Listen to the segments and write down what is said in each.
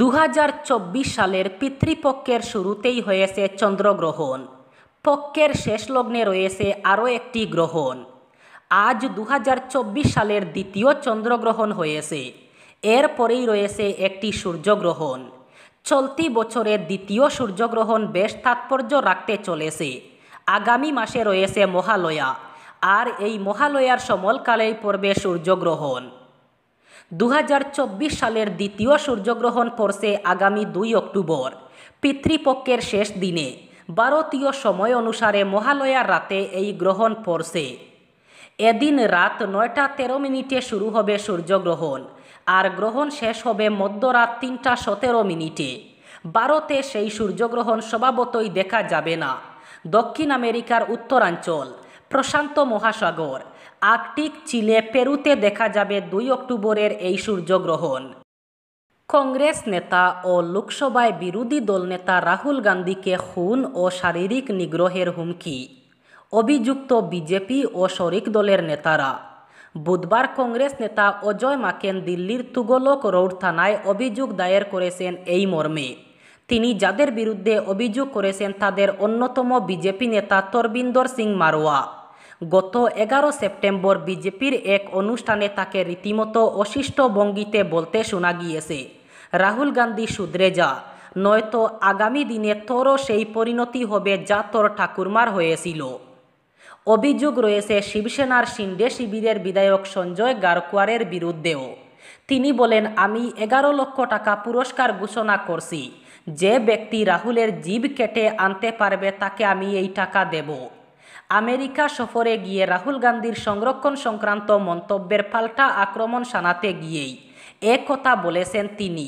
দু সালের পিতৃপক্ষের শুরুতেই হয়েছে চন্দ্রগ্রহণ পক্ষের শেষ লগ্নে রয়েছে আরও একটি গ্রহণ আজ দু সালের দ্বিতীয় চন্দ্রগ্রহণ হয়েছে এরপরেই রয়েছে একটি সূর্যগ্রহণ চলতি বছরের দ্বিতীয় সূর্যগ্রহণ বেশ তাৎপর্য রাখতে চলেছে আগামী মাসে রয়েছে মহালয়া আর এই মহালয়ার সমলকালেই পড়বে সূর্যগ্রহণ দু সালের দ্বিতীয় সূর্যগ্রহণ পড়ছে আগামী দুই অক্টোবর পিতৃপক্ষের শেষ দিনে ভারতীয় সময় অনুসারে মহালয়ার রাতে এই গ্রহণ পড়ছে এদিন রাত নয়টা তেরো মিনিটে শুরু হবে সূর্যগ্রহণ আর গ্রহণ শেষ হবে মধ্যরাত তিনটা সতেরো মিনিটে ভারতে সেই সূর্যগ্রহণ স্বভাবতই দেখা যাবে না দক্ষিণ আমেরিকার উত্তরাঞ্চল প্রশান্ত মহাসাগর আর্কটিক চিলে পেরুতে দেখা যাবে দুই অক্টোবরের এই সূর্যগ্রহণ কংগ্রেস নেতা ও লোকসভায় বিরোধী দলনেতা রাহুল গান্ধীকে খুন ও শারীরিক নিগ্রহের হুমকি অভিযুক্ত বিজেপি ও শরিক দলের নেতারা বুধবার কংগ্রেস নেতা অজয় মাকেন দিল্লির তুগলক রোড থানায় অভিযোগ দায়ের করেছেন এই মর্মে তিনি যাদের বিরুদ্ধে অভিযোগ করেছেন তাদের অন্যতম বিজেপি নেতা তরবিন্দর সিং মারোয়া গত এগারো সেপ্টেম্বর বিজেপির এক অনুষ্ঠানে তাকে রীতিমতো অশিষ্ট ভঙ্গিতে বলতে শোনা গিয়েছে রাহুল গান্ধী শুধরে যা নয়তো আগামী দিনে তোরও সেই পরিণতি হবে যা তোর ঠাকুরমার হয়েছিল অভিযোগ রয়েছে শিবসেনার শিন্ডে শিবিরের বিধায়ক সঞ্জয় গারকোয়ারের বিরুদ্ধেও তিনি বলেন আমি এগারো লক্ষ টাকা পুরস্কার ঘোষণা করছি যে ব্যক্তি রাহুলের জীব কেটে আনতে পারবে তাকে আমি এই টাকা দেব আমেরিকা সফরে গিয়ে রাহুল গান্ধীর সংরক্ষণ সংক্রান্ত মন্তব্যের পাল্টা আক্রমণ শানাতে গিয়েই একথা বলেছেন তিনি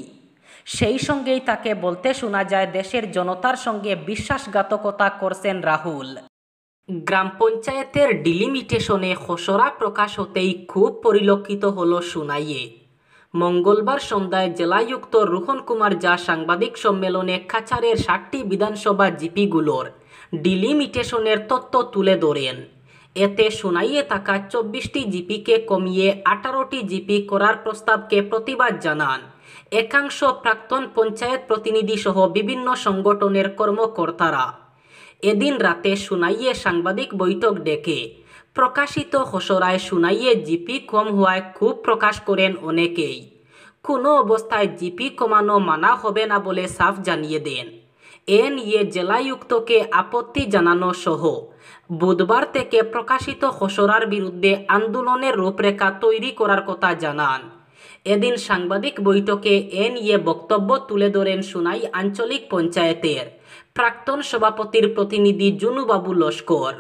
সেই সঙ্গেই তাকে বলতে শোনা যায় দেশের জনতার সঙ্গে বিশ্বাসঘাতকতা করছেন রাহুল গ্রাম পঞ্চায়েতের ডিলিমিটেশনে খসড়া প্রকাশ হতেই খুব পরিলক্ষিত হল সুনাইয়ে মঙ্গলবার সন্ধ্যায় জেলায়ুক্ত রোহন কুমার যা সাংবাদিক সম্মেলনে খাচারের ষাটটি বিধানসভা জিপিগুলোর ডিলিমিটেশনের তত্ত্ব তুলে ধরেন এতে সোনাইয়ে থাকা চব্বিশটি জিপিকে কমিয়ে আঠারোটি জিপি করার প্রস্তাবকে প্রতিবাদ জানান একাংশ প্রাক্তন পঞ্চায়েত প্রতিনিধিসহ বিভিন্ন সংগঠনের কর্মকর্তারা এদিন রাতে শুনাইয়ে সাংবাদিক বৈঠক ডেকে প্রকাশিত হসরায় শুনাইয়ে জিপি কম হওয়ায় খুব প্রকাশ করেন অনেকেই কোনো অবস্থায় জিপি কমানো মানা হবে না বলে সাফ জানিয়ে দেন এ নিয়ে জেলায়ুক্তকে আপত্তি জানানো সহ বুধবার থেকে প্রকাশিত খসড়ার বিরুদ্ধে আন্দোলনের রূপরেখা তৈরি করার কথা জানান এদিন সাংবাদিক বৈঠকে এ নিয়ে বক্তব্য তুলে ধরেন সুনাই আঞ্চলিক পঞ্চায়েতের প্রাক্তন সভাপতির প্রতিনিধি জুনুবাবু লস্কর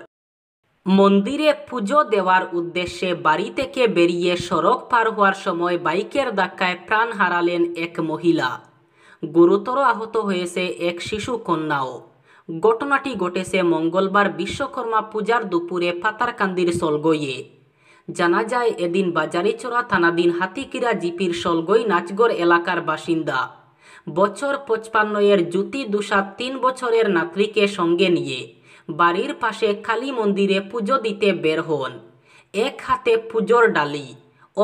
মন্দিরে পুজো দেওয়ার উদ্দেশ্যে বাড়ি থেকে বেরিয়ে সড়ক পার হওয়ার সময় বাইকের ধাক্কায় প্রাণ হারালেন এক মহিলা গুরুতর আহত হয়েছে এক শিশু কন্যাও ঘটনাটি ঘটেছে মঙ্গলবার বিশ্বকর্মা পূজার দুপুরে পাতারকান্দির সলগইয়ে জানা যায় এদিন বাজারিচোরা থানাদিন হাতিকিরা জিপির সলগই নাচগড় এলাকার বাসিন্দা বছর পঁচপান্ন এর জ্যোতি দুষা তিন বছরের নাতরিকে সঙ্গে নিয়ে বাড়ির পাশে কালী মন্দিরে পুজো দিতে বের হন এক হাতে পুজোর ডালি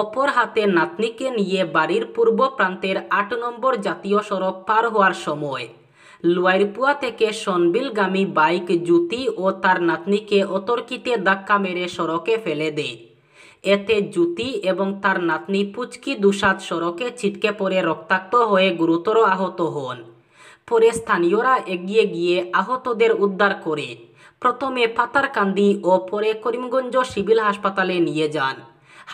অপর হাতে নাতনিকে নিয়ে বাড়ির পূর্ব প্রান্তের আট নম্বর জাতীয় সড়ক পার হওয়ার সময় লুয়ারপুয়া থেকে সনবিলগামী বাইক জুতি ও তার নাতনিকে অতর্কিতে ধাক্কা মেরে সড়কে ফেলে দেয় এতে জুতি এবং তার নাতনি পুচকি দুসাদ সড়কে ছিটকে পড়ে রক্তাক্ত হয়ে গুরুতর আহত হন পরে স্থানীয়রা এগিয়ে গিয়ে আহতদের উদ্ধার করে প্রথমে পাতারকান্দি ও পরে করিমগঞ্জ সিভিল হাসপাতালে নিয়ে যান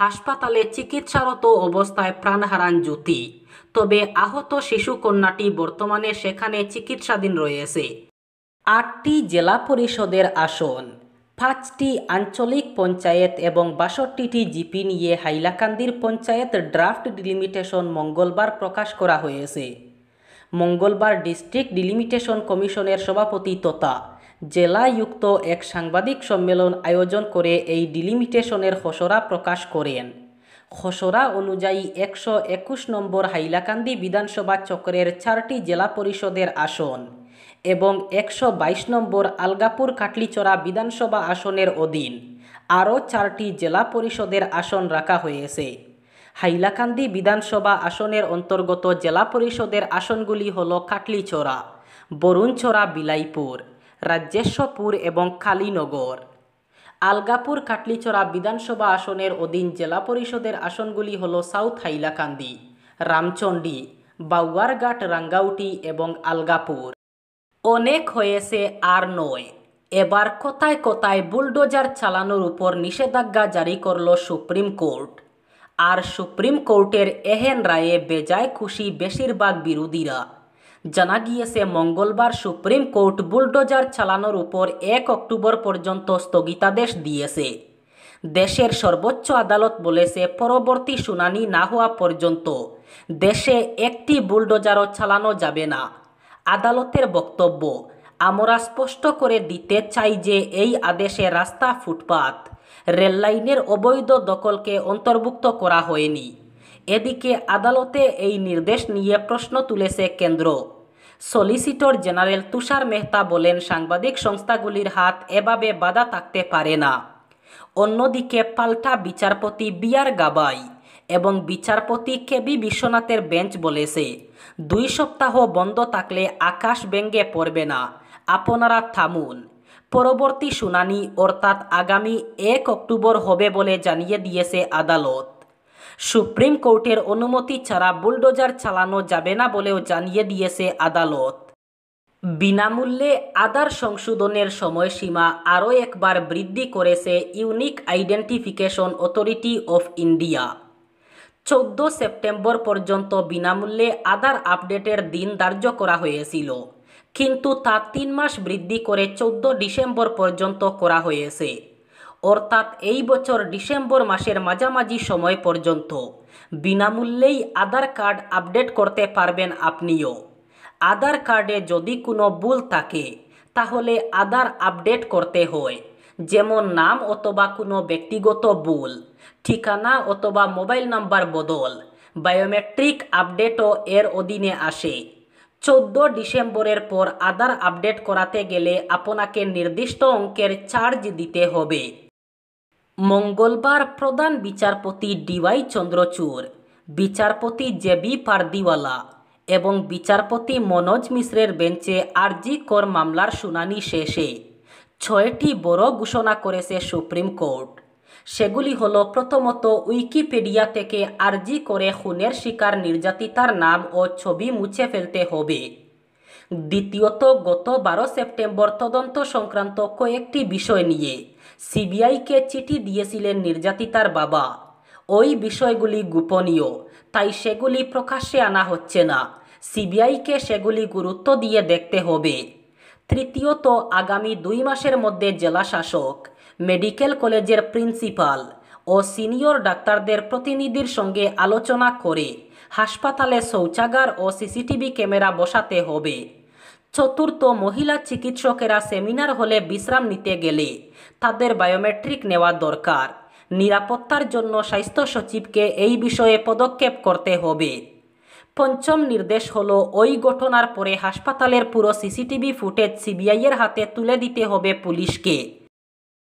হাসপাতালে চিকিৎসারত অবস্থায় প্রাণ হারান জ্যোতি তবে আহত শিশু কন্যাটি বর্তমানে সেখানে চিকিৎসাধীন রয়েছে আটটি জেলা পরিষদের আসন পাঁচটি আঞ্চলিক পঞ্চায়েত এবং বাষট্টিটি জিপি নিয়ে হাইলাকান্দির পঞ্চায়েত ড্রাফট ডিলিমিটেশন মঙ্গলবার প্রকাশ করা হয়েছে মঙ্গলবার ডিস্ট্রিক্ট ডিলিমিটেশন কমিশনের সভাপতি তোতা জেলায়ুক্ত এক সাংবাদিক সম্মেলন আয়োজন করে এই ডিলিমিটেশনের খসড়া প্রকাশ করেন খসড়া অনুযায়ী একশো একুশ নম্বর হাইলাকান্দি বিধানসভা চক্রের চারটি জেলা পরিষদের আসন এবং একশো বাইশ নম্বর আলগাপুর কাটলিচড়া বিধানসভা আসনের অধীন আরও চারটি জেলা পরিষদের আসন রাখা হয়েছে হাইলাকান্দি বিধানসভা আসনের অন্তর্গত জেলা পরিষদের আসনগুলি হল কাটলিচড়া বরুণছড়া বিলাইপুর রাজ্যেশ্বপুর এবং কালীনগর আলগাপুর কাটলিচড়া বিধানসভা আসনের অধীন জেলা পরিষদের আসনগুলি হল সাউথ হাইলাকান্দি রামচণ্ডী বাউয়ারঘাট রাঙ্গাউটি এবং আলগাপুর অনেক হয়েছে আর নয় এবার কোথায় কোথায় বুলডোজার চালানোর উপর নিষেধাজ্ঞা জারি করল সুপ্রিম কোর্ট আর সুপ্রিম কোর্টের এহেন রায়ে বেজায় খুশি বেশিরভাগ বিরোধীরা জানা গিয়েছে মঙ্গলবার সুপ্রিম কোর্ট বুলডোজার চালানোর উপর এক অক্টোবর পর্যন্ত স্থগিতাদেশ দিয়েছে দেশের সর্বোচ্চ আদালত বলেছে পরবর্তী শুনানি না হওয়া পর্যন্ত দেশে একটি বুলডোজারও চালানো যাবে না আদালতের বক্তব্য আমরা স্পষ্ট করে দিতে চাই যে এই আদেশে রাস্তা ফুটপাত রেললাইনের অবৈধ দখলকে অন্তর্ভুক্ত করা হয়নি এদিকে আদালতে এই নির্দেশ নিয়ে প্রশ্ন তুলেছে কেন্দ্র সলিসিটর জেনারেল তুষার মেহতা বলেন সাংবাদিক সংস্থাগুলির হাত এভাবে বাধা থাকতে পারে না অন্যদিকে পাল্টা বিচারপতি বিয়ার গাবাই এবং বিচারপতি কেবি বিশ্বনাথের বেঞ্চ বলেছে দুই সপ্তাহ বন্ধ থাকলে আকাশ ব্যঙ্গে পড়বে না আপনারা থামুন পরবর্তী শুনানি অর্থাৎ আগামী এক অক্টোবর হবে বলে জানিয়ে দিয়েছে আদালত সুপ্রিম কোর্টের অনুমতি ছাড়া বুলডোজার চালানো যাবে না বলেও জানিয়ে দিয়েছে আদালত বিনামূল্যে আধার সংশোধনের সময়সীমা আরও একবার বৃদ্ধি করেছে unique identification authority of India চোদ্দ সেপ্টেম্বর পর্যন্ত বিনামূল্যে আধার আপডেটের দিন ধার্য করা হয়েছিল কিন্তু তা তিন মাস বৃদ্ধি করে চোদ্দ ডিসেম্বর পর্যন্ত করা হয়েছে অর্থাৎ এই বছর ডিসেম্বর মাসের মাঝামাঝি সময় পর্যন্ত বিনামূল্যেই আধার কার্ড আপডেট করতে পারবেন আপনিও আধার কার্ডে যদি কোনো ভুল থাকে তাহলে আধার আপডেট করতে হয় যেমন নাম অথবা কোনো ব্যক্তিগত ভুল ঠিকানা অথবা মোবাইল নাম্বার বদল বায়োমেট্রিক আপডেটও এর অধীনে আসে চোদ্দ ডিসেম্বরের পর আধার আপডেট করাতে গেলে আপনাকে নির্দিষ্ট অঙ্কের চার্জ দিতে হবে মঙ্গলবার প্রধান বিচারপতি ডিওয়াই চন্দ্রচূড় বিচারপতি জেবি পারদিওয়ালা এবং বিচারপতি মনোজ মিশ্রের বেঞ্চে আরজি কর মামলার শুনানি শেষে ছয়টি বড় ঘোষণা করেছে সুপ্রিম কোর্ট সেগুলি হল প্রথমত উইকিপিডিয়া থেকে আরজি করে খুনের শিকার নির্যাতিতার নাম ও ছবি মুছে ফেলতে হবে দ্বিতীয়ত গত বারো সেপ্টেম্বর তদন্ত সংক্রান্ত কয়েকটি বিষয় নিয়ে সিবিআইকে চিঠি দিয়েছিলেন নির্যাতিতার বাবা ওই বিষয়গুলি গোপনীয় তাই সেগুলি প্রকাশ্যে আনা হচ্ছে না সিবিআইকে সেগুলি গুরুত্ব দিয়ে দেখতে হবে তৃতীয়ত আগামী দুই মাসের মধ্যে জেলা শাসক মেডিকেল কলেজের প্রিন্সিপাল ও সিনিয়র ডাক্তারদের প্রতিনিধির সঙ্গে আলোচনা করে হাসপাতালে শৌচাগার ও সিসিটিভি ক্যামেরা বসাতে হবে চতুর্থ মহিলা চিকিৎসকেরা সেমিনার হলে বিশ্রাম নিতে গেলে তাদের বায়োমেট্রিক নেওয়া দরকার নিরাপত্তার জন্য স্বাস্থ্য সচিবকে এই বিষয়ে পদক্ষেপ করতে হবে পঞ্চম নির্দেশ হলো ওই ঘটনার পরে হাসপাতালের পুরো সিসিটিভি ফুটেজ সিবিআইয়ের হাতে তুলে দিতে হবে পুলিশকে